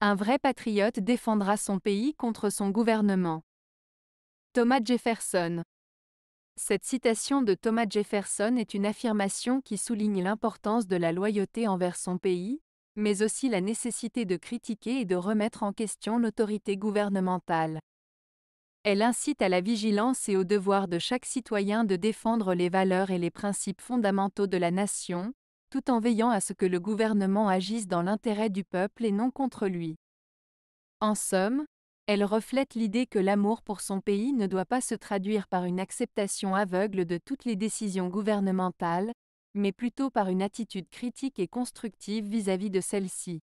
Un vrai patriote défendra son pays contre son gouvernement. Thomas Jefferson Cette citation de Thomas Jefferson est une affirmation qui souligne l'importance de la loyauté envers son pays, mais aussi la nécessité de critiquer et de remettre en question l'autorité gouvernementale. Elle incite à la vigilance et au devoir de chaque citoyen de défendre les valeurs et les principes fondamentaux de la nation, tout en veillant à ce que le gouvernement agisse dans l'intérêt du peuple et non contre lui. En somme, elle reflète l'idée que l'amour pour son pays ne doit pas se traduire par une acceptation aveugle de toutes les décisions gouvernementales, mais plutôt par une attitude critique et constructive vis-à-vis de celles-ci.